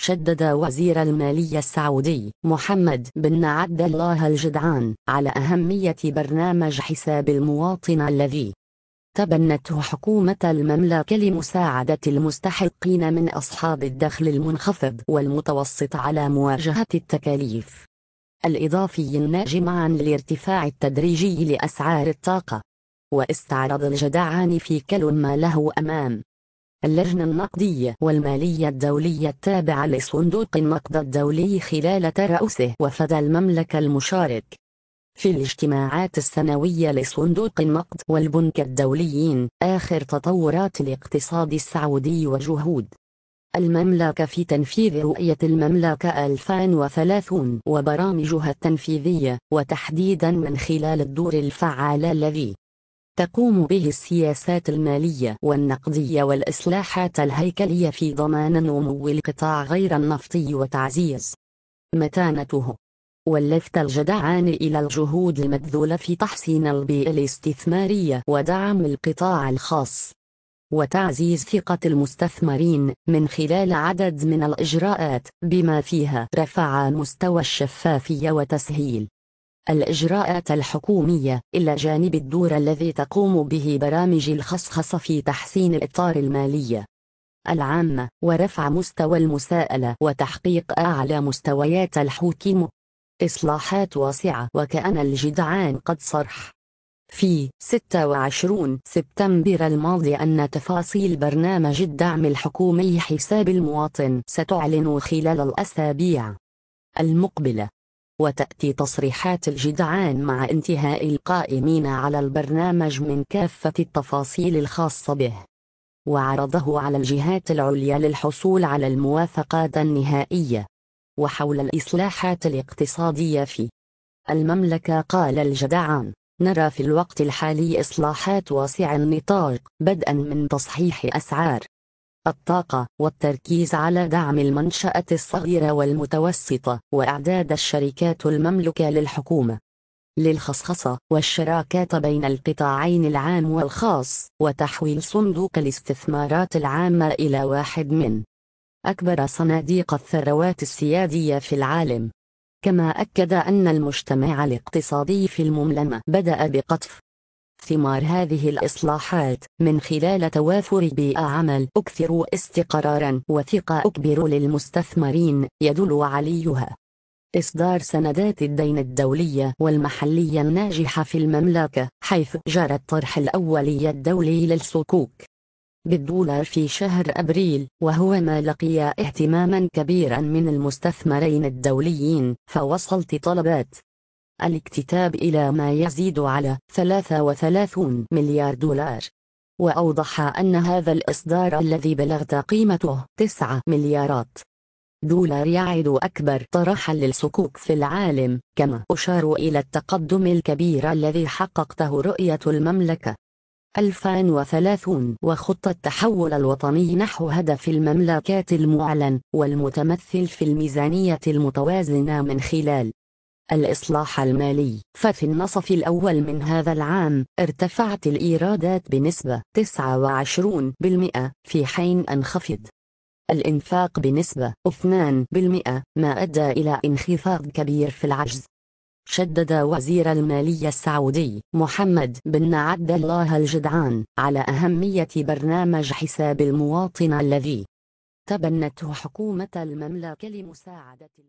شدد وزير المالية السعودي محمد بن عبد الله الجدعان على أهمية برنامج حساب المواطن الذي تبنته حكومة المملكة لمساعدة المستحقين من أصحاب الدخل المنخفض والمتوسط على مواجهة التكاليف الإضافي الناجم عن الارتفاع التدريجي لأسعار الطاقة واستعرض الجدعان في كل ما له أمام اللجنة النقدية والمالية الدولية التابعة لصندوق النقد الدولي خلال ترأسه وفد المملكة المشارك في الاجتماعات السنوية لصندوق النقد والبنك الدوليين آخر تطورات الاقتصاد السعودي وجهود المملكة في تنفيذ رؤية المملكة 2030 وبرامجها التنفيذية وتحديدا من خلال الدور الفعال الذي تقوم به السياسات المالية والنقدية والإصلاحات الهيكلية في ضمان نمو القطاع غير النفطي وتعزيز متانته ولفت الجدعان إلى الجهود المبذولة في تحسين البيئة الاستثمارية ودعم القطاع الخاص وتعزيز ثقة المستثمرين من خلال عدد من الإجراءات بما فيها رفع مستوى الشفافية وتسهيل الإجراءات الحكومية إلى جانب الدور الذي تقوم به برامج الخصخصة في تحسين الإطار المالية العامة ورفع مستوى المساءلة وتحقيق أعلى مستويات الحكم إصلاحات واسعة وكأن الجدعان قد صرح في 26 سبتمبر الماضي أن تفاصيل برنامج الدعم الحكومي حساب المواطن ستعلن خلال الأسابيع المقبلة وتأتي تصريحات الجدعان مع انتهاء القائمين على البرنامج من كافة التفاصيل الخاصة به وعرضه على الجهات العليا للحصول على الموافقات النهائية وحول الإصلاحات الاقتصادية في المملكة قال الجدعان نرى في الوقت الحالي إصلاحات واسع النطاق بدءا من تصحيح أسعار الطاقة والتركيز على دعم المنشأة الصغيرة والمتوسطة وإعداد الشركات المملكة للحكومة للخصخصة والشراكات بين القطاعين العام والخاص وتحويل صندوق الاستثمارات العامة إلى واحد من أكبر صناديق الثروات السيادية في العالم كما أكد أن المجتمع الاقتصادي في المملمة بدأ بقطف ثمار هذه الإصلاحات من خلال توافر بيئة عمل أكثر استقرارا وثقة أكبر للمستثمرين يدل عليها إصدار سندات الدين الدولية والمحلية الناجحة في المملكة حيث جرى الطرح الأولي الدولي للصكوك بالدولار في شهر أبريل وهو ما لقي اهتماما كبيرا من المستثمرين الدوليين فوصلت طلبات الاكتتاب إلى ما يزيد على 33 مليار دولار وأوضح أن هذا الإصدار الذي بلغت قيمته 9 مليارات دولار يعد أكبر طرحا للصكوك في العالم كما أشار إلى التقدم الكبير الذي حققته رؤية المملكة 2030 وخطة التحول الوطني نحو هدف المملكات المعلن والمتمثل في الميزانية المتوازنة من خلال الإصلاح المالي ففي النصف الأول من هذا العام ارتفعت الإيرادات بنسبة 29% في حين انخفض الإنفاق بنسبة 2% ما أدى إلى انخفاض كبير في العجز شدد وزير المالية السعودي محمد بن عبد الله الجدعان على أهمية برنامج حساب المواطن الذي تبنته حكومة المملكة لمساعدة